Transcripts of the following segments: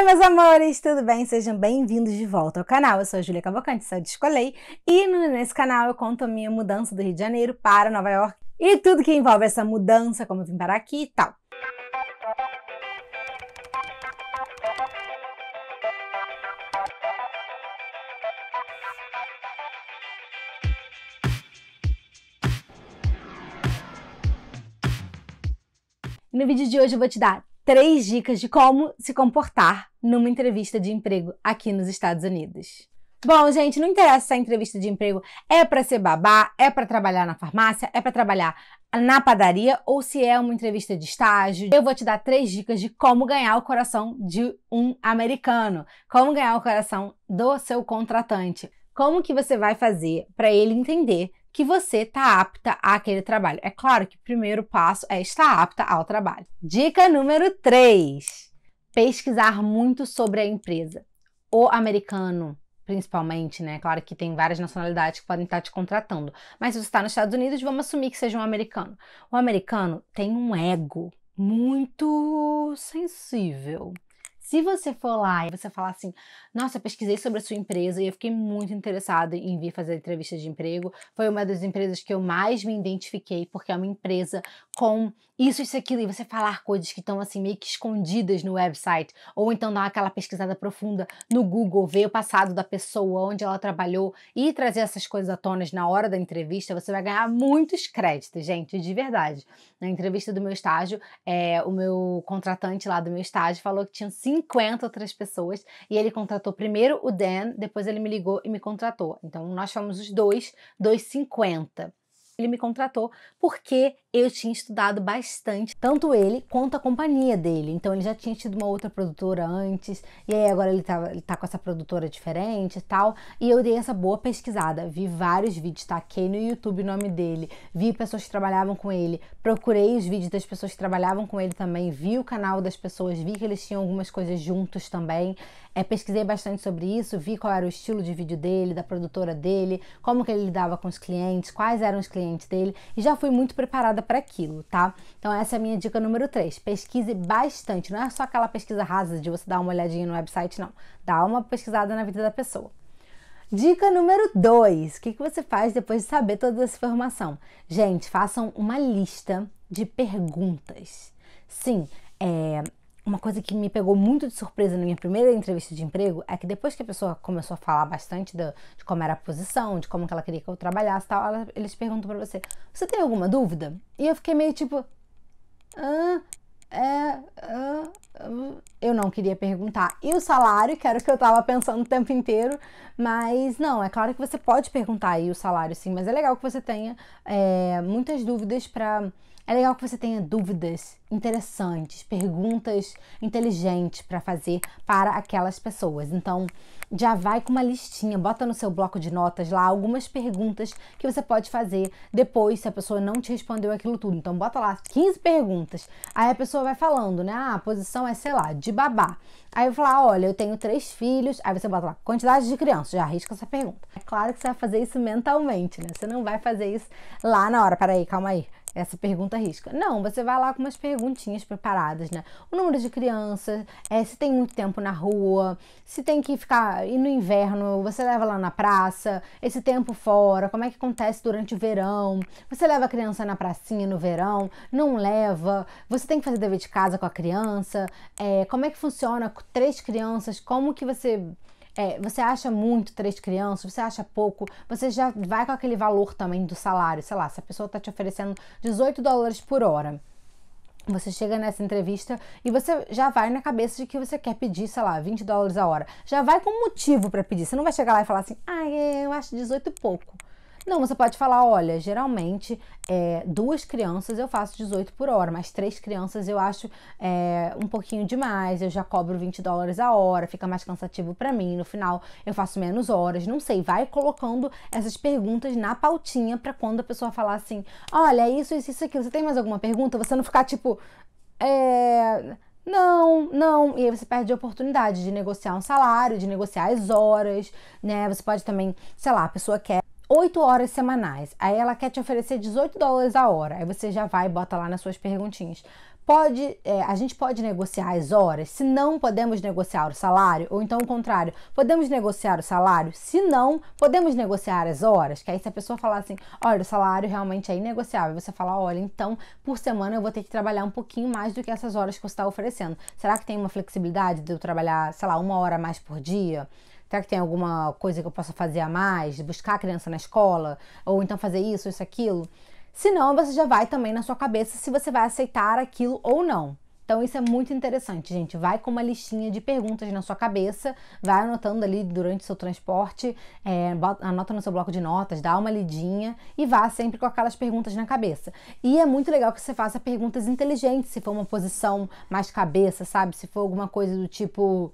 Oi, meus amores, tudo bem? Sejam bem-vindos de volta ao canal. Eu sou a Julia Cavalcante, sou de Escolei, e nesse canal eu conto a minha mudança do Rio de Janeiro para Nova York e tudo que envolve essa mudança, como eu vim parar aqui e tal. No vídeo de hoje eu vou te dar três dicas de como se comportar numa entrevista de emprego aqui nos Estados Unidos. Bom, gente, não interessa se a entrevista de emprego é para ser babá, é para trabalhar na farmácia, é para trabalhar na padaria ou se é uma entrevista de estágio. Eu vou te dar três dicas de como ganhar o coração de um americano, como ganhar o coração do seu contratante. Como que você vai fazer para ele entender que você está apta àquele trabalho. É claro que o primeiro passo é estar apta ao trabalho. Dica número 3: pesquisar muito sobre a empresa. O americano principalmente, né? Claro que tem várias nacionalidades que podem estar te contratando. Mas se você está nos Estados Unidos, vamos assumir que seja um americano. O americano tem um ego muito sensível. Se você for lá e você falar assim, nossa, eu pesquisei sobre a sua empresa e eu fiquei muito interessada em vir fazer entrevista de emprego, foi uma das empresas que eu mais me identifiquei, porque é uma empresa com isso, isso, aquilo, e você falar coisas que estão assim meio que escondidas no website, ou então dar aquela pesquisada profunda no Google, ver o passado da pessoa, onde ela trabalhou e trazer essas coisas à tona na hora da entrevista, você vai ganhar muitos créditos, gente, de verdade. Na entrevista do meu estágio, é, o meu contratante lá do meu estágio falou que tinha cinco 50 outras pessoas e ele contratou primeiro o Dan, depois ele me ligou e me contratou. Então nós fomos os dois, dois 50. Ele me contratou porque eu tinha estudado bastante, tanto ele quanto a companhia dele. Então ele já tinha tido uma outra produtora antes, e aí agora ele tá, ele tá com essa produtora diferente e tal. E eu dei essa boa pesquisada, vi vários vídeos, taquei tá? no YouTube o nome dele, vi pessoas que trabalhavam com ele, procurei os vídeos das pessoas que trabalhavam com ele também, vi o canal das pessoas, vi que eles tinham algumas coisas juntos também. É, pesquisei bastante sobre isso, vi qual era o estilo de vídeo dele, da produtora dele, como que ele lidava com os clientes, quais eram os clientes dele e já fui muito preparada para aquilo, tá? Então essa é a minha dica número 3. Pesquise bastante, não é só aquela pesquisa rasa de você dar uma olhadinha no website, não. Dá uma pesquisada na vida da pessoa. Dica número 2: o que, que você faz depois de saber toda essa informação? Gente, façam uma lista de perguntas. Sim, é, uma coisa que me pegou muito de surpresa na minha primeira entrevista de emprego é que depois que a pessoa começou a falar bastante de, de como era a posição, de como que ela queria que eu trabalhasse e tal, ela, eles perguntam para você: você tem alguma dúvida? E eu fiquei meio tipo. Ah, é, ah, eu não queria perguntar. E o salário, que era o que eu tava pensando o tempo inteiro, mas não, é claro que você pode perguntar aí o salário sim, mas é legal que você tenha é, muitas dúvidas para é legal que você tenha dúvidas interessantes, perguntas inteligentes para fazer para aquelas pessoas. Então, já vai com uma listinha, bota no seu bloco de notas lá algumas perguntas que você pode fazer depois se a pessoa não te respondeu aquilo tudo. Então, bota lá 15 perguntas. Aí a pessoa vai falando, né? Ah, a posição é, sei lá, de babá. Aí eu falar, olha, eu tenho três filhos. Aí você bota lá, quantidade de crianças. Já arrisca essa pergunta. É claro que você vai fazer isso mentalmente, né? Você não vai fazer isso lá na hora. Peraí, calma aí essa pergunta risca. Não, você vai lá com umas perguntinhas preparadas, né? O número de crianças, é, se tem muito tempo na rua, se tem que ficar e no inverno, você leva lá na praça, esse tempo fora, como é que acontece durante o verão? Você leva a criança na pracinha no verão? Não leva? Você tem que fazer dever de casa com a criança? É, como é que funciona com três crianças? Como que você é, você acha muito três crianças, você acha pouco, você já vai com aquele valor também do salário, sei lá, se a pessoa está te oferecendo 18 dólares por hora. Você chega nessa entrevista e você já vai na cabeça de que você quer pedir, sei lá, 20 dólares a hora. Já vai com motivo para pedir. Você não vai chegar lá e falar assim, ah, eu acho 18 pouco. Não, você pode falar, olha, geralmente é, duas crianças eu faço 18 por hora, mas três crianças eu acho é, um pouquinho demais, eu já cobro 20 dólares a hora, fica mais cansativo para mim, no final eu faço menos horas, não sei, vai colocando essas perguntas na pautinha para quando a pessoa falar assim, olha, é isso, isso, isso, aquilo, você tem mais alguma pergunta? Você não ficar tipo, é... Não, não. E aí você perde a oportunidade de negociar um salário, de negociar as horas, né? Você pode também, sei lá, a pessoa quer 8 horas semanais. Aí ela quer te oferecer 18 dólares a hora. Aí você já vai e bota lá nas suas perguntinhas. Pode, é, a gente pode negociar as horas? Se não, podemos negociar o salário? Ou então o contrário, podemos negociar o salário? Se não, podemos negociar as horas? Que aí se a pessoa falar assim, olha, o salário realmente é inegociável, você fala, olha, então por semana eu vou ter que trabalhar um pouquinho mais do que essas horas que você está oferecendo. Será que tem uma flexibilidade de eu trabalhar, sei lá, uma hora a mais por dia? Será que tem alguma coisa que eu possa fazer a mais? Buscar a criança na escola? Ou então fazer isso, isso, aquilo? Senão você já vai também na sua cabeça se você vai aceitar aquilo ou não. Então isso é muito interessante, gente. Vai com uma listinha de perguntas na sua cabeça, vai anotando ali durante o seu transporte, é, anota no seu bloco de notas, dá uma lidinha e vá sempre com aquelas perguntas na cabeça. E é muito legal que você faça perguntas inteligentes, se for uma posição mais cabeça, sabe? Se for alguma coisa do tipo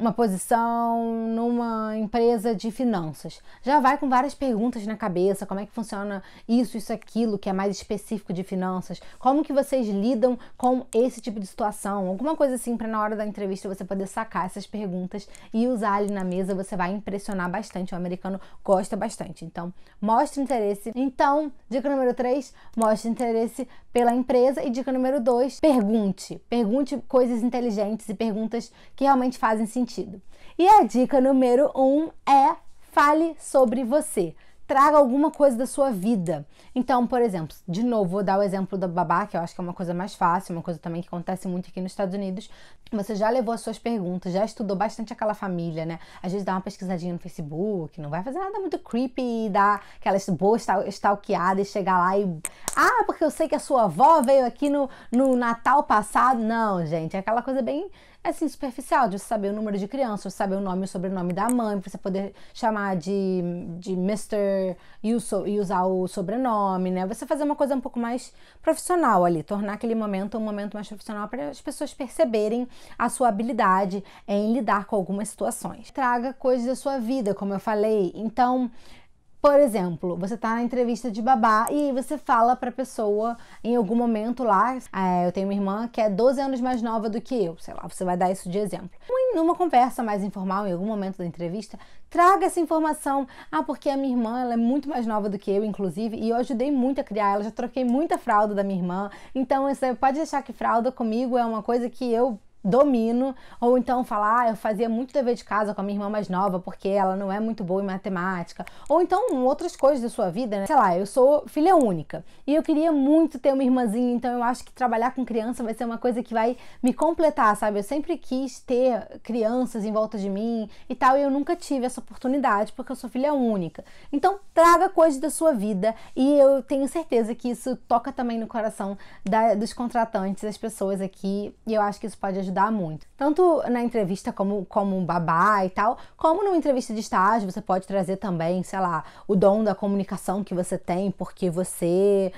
uma posição numa empresa de finanças. Já vai com várias perguntas na cabeça, como é que funciona isso, isso, aquilo, que é mais específico de finanças. Como que vocês lidam com esse tipo de situação? Alguma coisa assim para na hora da entrevista você poder sacar essas perguntas e usar ali na mesa, você vai impressionar bastante. O americano gosta bastante. Então, mostre interesse. Então, dica número 3, mostre interesse pela empresa e dica número 2, pergunte. Pergunte coisas inteligentes e perguntas que realmente fazem sentido sentido. E a dica número um é fale sobre você. Traga alguma coisa da sua vida. Então, por exemplo, de novo, vou dar o exemplo da babá, que eu acho que é uma coisa mais fácil, uma coisa também que acontece muito aqui nos Estados Unidos. Você já levou as suas perguntas, já estudou bastante aquela família, né? Às vezes dá uma pesquisadinha no Facebook, não vai fazer nada muito creepy, dar aquela boa stalkeada e chegar lá e. Ah, porque eu sei que a sua avó veio aqui no, no Natal passado. Não, gente, é aquela coisa bem é assim, superficial, de saber o número de crianças, saber o nome e o sobrenome da mãe, pra você poder chamar de, de Mr. E, e usar o sobrenome, né? Você fazer uma coisa um pouco mais profissional ali, tornar aquele momento um momento mais profissional para as pessoas perceberem a sua habilidade em lidar com algumas situações. Traga coisas da sua vida, como eu falei. Então, por exemplo, você tá na entrevista de babá e você fala pra pessoa em algum momento lá, ah, eu tenho uma irmã que é 12 anos mais nova do que eu, sei lá, você vai dar isso de exemplo. Numa conversa mais informal, em algum momento da entrevista, traga essa informação. Ah, porque a minha irmã ela é muito mais nova do que eu, inclusive, e eu ajudei muito a criar ela, já troquei muita fralda da minha irmã. Então, você pode achar que fralda comigo é uma coisa que eu domino, ou então falar, ah, eu fazia muito dever de casa com a minha irmã mais nova porque ela não é muito boa em matemática, ou então outras coisas da sua vida, né? Sei lá, eu sou filha única e eu queria muito ter uma irmãzinha, então eu acho que trabalhar com criança vai ser uma coisa que vai me completar, sabe? Eu sempre quis ter crianças em volta de mim e tal, e eu nunca tive essa oportunidade porque eu sou filha única. Então, traga coisas da sua vida e eu tenho certeza que isso toca também no coração da, dos contratantes, das pessoas aqui, e eu acho que isso pode ajudar ajudar muito. Tanto na entrevista como, como um babá e tal, como numa entrevista de estágio, você pode trazer também, sei lá, o dom da comunicação que você tem, porque você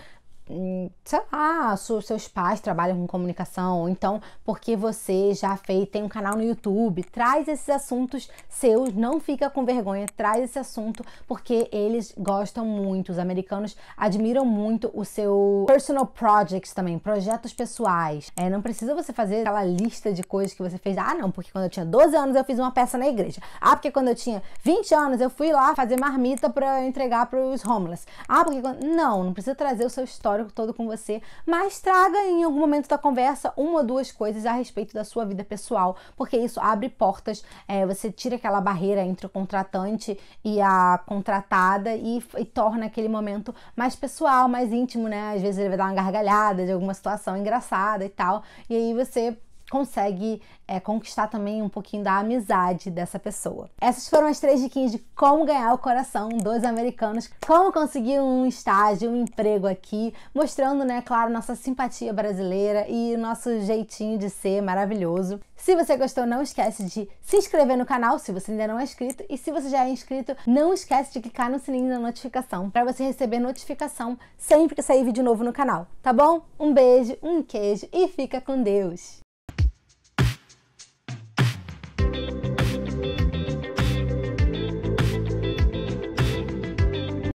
sei lá, seus pais trabalham com comunicação, então porque você já fez, tem um canal no YouTube, traz esses assuntos seus, não fica com vergonha, traz esse assunto, porque eles gostam muito, os americanos admiram muito o seu personal projects também, projetos pessoais. É, não precisa você fazer aquela lista de coisas que você fez, ah não, porque quando eu tinha 12 anos eu fiz uma peça na igreja, ah porque quando eu tinha 20 anos eu fui lá fazer marmita para entregar para os homeless, ah porque quando... não, não precisa trazer o seu histórico histórico todo com você, mas traga em algum momento da conversa uma ou duas coisas a respeito da sua vida pessoal, porque isso abre portas, é, você tira aquela barreira entre o contratante e a contratada e, e, torna aquele momento mais pessoal, mais íntimo, né? Às vezes ele vai dar uma gargalhada de alguma situação engraçada e tal, e aí você consegue é, conquistar também um pouquinho da amizade dessa pessoa. Essas foram as três dicas de como ganhar o coração dos americanos, como conseguir um estágio, um emprego aqui, mostrando, né, claro, nossa simpatia brasileira e nosso jeitinho de ser maravilhoso. Se você gostou, não esquece de se inscrever no canal se você ainda não é inscrito e se você já é inscrito, não esquece de clicar no sininho da notificação para você receber notificação sempre que sair vídeo novo no canal, tá bom? Um beijo, um queijo e fica com Deus.